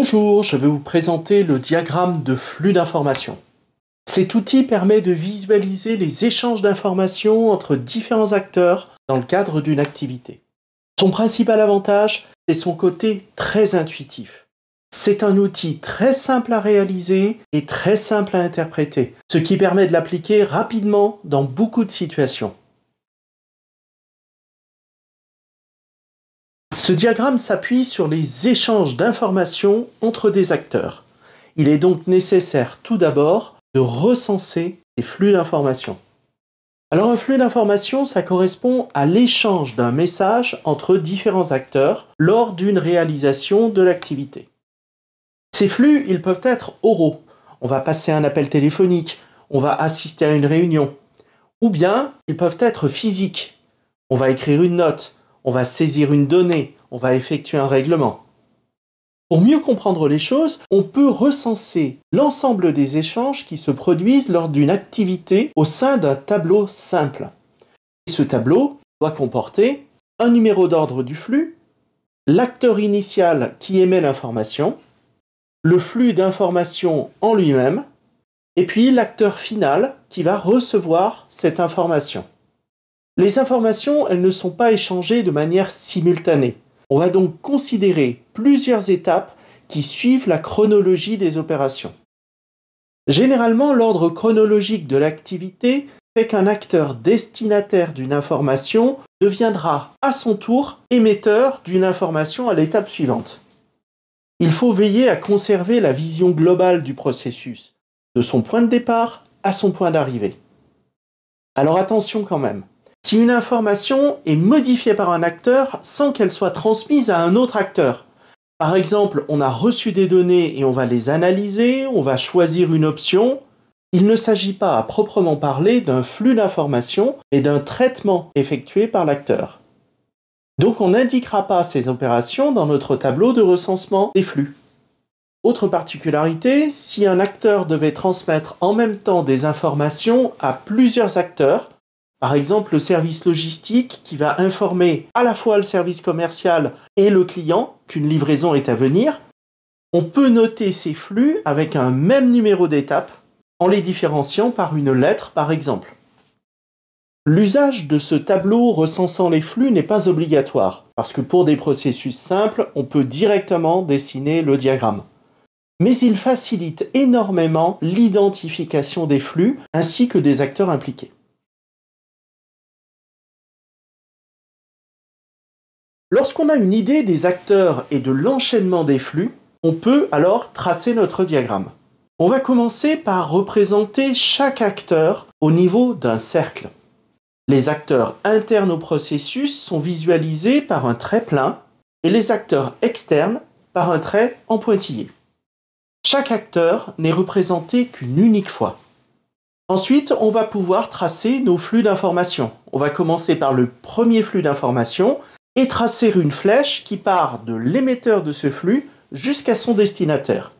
Bonjour, je vais vous présenter le diagramme de flux d'informations. Cet outil permet de visualiser les échanges d'informations entre différents acteurs dans le cadre d'une activité. Son principal avantage, c'est son côté très intuitif. C'est un outil très simple à réaliser et très simple à interpréter, ce qui permet de l'appliquer rapidement dans beaucoup de situations. Ce diagramme s'appuie sur les échanges d'informations entre des acteurs. Il est donc nécessaire tout d'abord de recenser les flux d'informations. Alors un flux d'informations, ça correspond à l'échange d'un message entre différents acteurs lors d'une réalisation de l'activité. Ces flux, ils peuvent être oraux. On va passer un appel téléphonique, on va assister à une réunion. Ou bien, ils peuvent être physiques. On va écrire une note, on va saisir une donnée, on va effectuer un règlement. Pour mieux comprendre les choses, on peut recenser l'ensemble des échanges qui se produisent lors d'une activité au sein d'un tableau simple. Et ce tableau doit comporter un numéro d'ordre du flux, l'acteur initial qui émet l'information, le flux d'information en lui-même, et puis l'acteur final qui va recevoir cette information. Les informations, elles ne sont pas échangées de manière simultanée. On va donc considérer plusieurs étapes qui suivent la chronologie des opérations. Généralement, l'ordre chronologique de l'activité fait qu'un acteur destinataire d'une information deviendra à son tour émetteur d'une information à l'étape suivante. Il faut veiller à conserver la vision globale du processus, de son point de départ à son point d'arrivée. Alors attention quand même, si une information est modifiée par un acteur sans qu'elle soit transmise à un autre acteur. Par exemple, on a reçu des données et on va les analyser, on va choisir une option. Il ne s'agit pas à proprement parler d'un flux d'informations, et d'un traitement effectué par l'acteur. Donc on n'indiquera pas ces opérations dans notre tableau de recensement des flux. Autre particularité, si un acteur devait transmettre en même temps des informations à plusieurs acteurs, par exemple, le service logistique qui va informer à la fois le service commercial et le client qu'une livraison est à venir. On peut noter ces flux avec un même numéro d'étape en les différenciant par une lettre par exemple. L'usage de ce tableau recensant les flux n'est pas obligatoire, parce que pour des processus simples, on peut directement dessiner le diagramme. Mais il facilite énormément l'identification des flux ainsi que des acteurs impliqués. Lorsqu'on a une idée des acteurs et de l'enchaînement des flux, on peut alors tracer notre diagramme. On va commencer par représenter chaque acteur au niveau d'un cercle. Les acteurs internes au processus sont visualisés par un trait plein et les acteurs externes par un trait en pointillé. Chaque acteur n'est représenté qu'une unique fois. Ensuite, on va pouvoir tracer nos flux d'informations. On va commencer par le premier flux d'informations et tracer une flèche qui part de l'émetteur de ce flux jusqu'à son destinataire.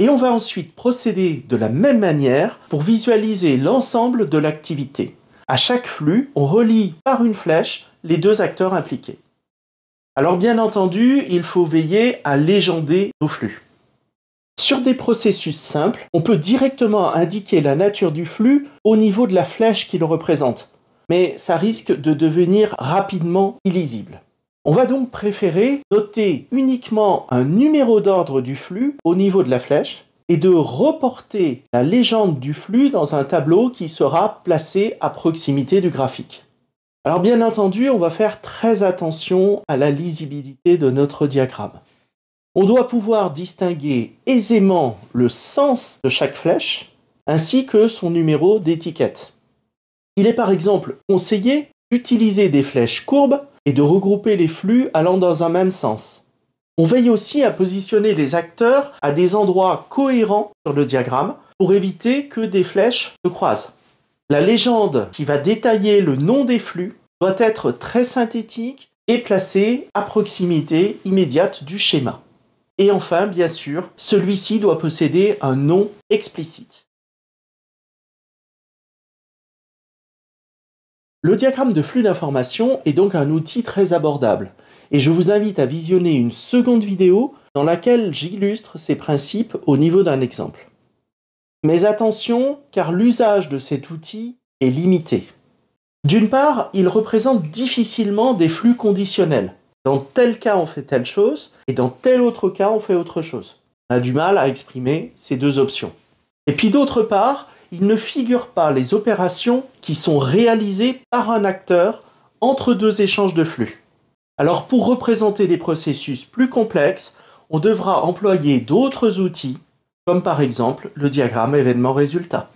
Et on va ensuite procéder de la même manière pour visualiser l'ensemble de l'activité. À chaque flux, on relie par une flèche les deux acteurs impliqués. Alors bien entendu, il faut veiller à légender nos flux. Sur des processus simples, on peut directement indiquer la nature du flux au niveau de la flèche qui le représente, mais ça risque de devenir rapidement illisible. On va donc préférer noter uniquement un numéro d'ordre du flux au niveau de la flèche et de reporter la légende du flux dans un tableau qui sera placé à proximité du graphique. Alors bien entendu, on va faire très attention à la lisibilité de notre diagramme. On doit pouvoir distinguer aisément le sens de chaque flèche ainsi que son numéro d'étiquette. Il est par exemple conseillé d'utiliser des flèches courbes et de regrouper les flux allant dans un même sens. On veille aussi à positionner les acteurs à des endroits cohérents sur le diagramme pour éviter que des flèches se croisent. La légende qui va détailler le nom des flux doit être très synthétique et placée à proximité immédiate du schéma. Et enfin, bien sûr, celui-ci doit posséder un nom explicite. Le diagramme de flux d'information est donc un outil très abordable et je vous invite à visionner une seconde vidéo dans laquelle j'illustre ces principes au niveau d'un exemple. Mais attention, car l'usage de cet outil est limité. D'une part, il représente difficilement des flux conditionnels. Dans tel cas, on fait telle chose, et dans tel autre cas, on fait autre chose. On a du mal à exprimer ces deux options. Et puis d'autre part, il ne figure pas les opérations qui sont réalisées par un acteur entre deux échanges de flux. Alors pour représenter des processus plus complexes, on devra employer d'autres outils, comme par exemple le diagramme événement-résultat.